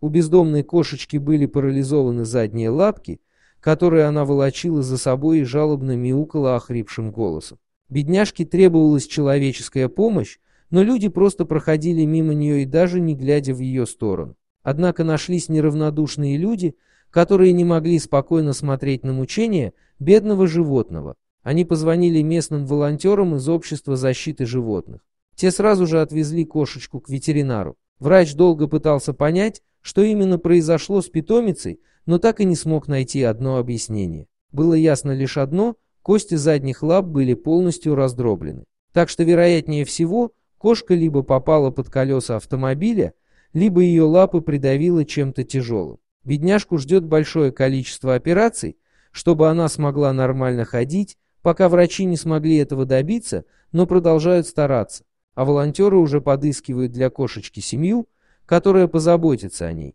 У бездомной кошечки были парализованы задние лапки, которые она волочила за собой и жалобно мяукала охрипшим голосом. Бедняжке требовалась человеческая помощь, но люди просто проходили мимо нее и даже не глядя в ее сторону. Однако нашлись неравнодушные люди, которые не могли спокойно смотреть на мучения бедного животного. Они позвонили местным волонтерам из Общества защиты животных. Те сразу же отвезли кошечку к ветеринару. Врач долго пытался понять, что именно произошло с питомицей, но так и не смог найти одно объяснение. Было ясно лишь одно – кости задних лап были полностью раздроблены. Так что, вероятнее всего, кошка либо попала под колеса автомобиля, либо ее лапы придавило чем-то тяжелым. Бедняжку ждет большое количество операций, чтобы она смогла нормально ходить, пока врачи не смогли этого добиться, но продолжают стараться, а волонтеры уже подыскивают для кошечки семью – которая позаботится о ней.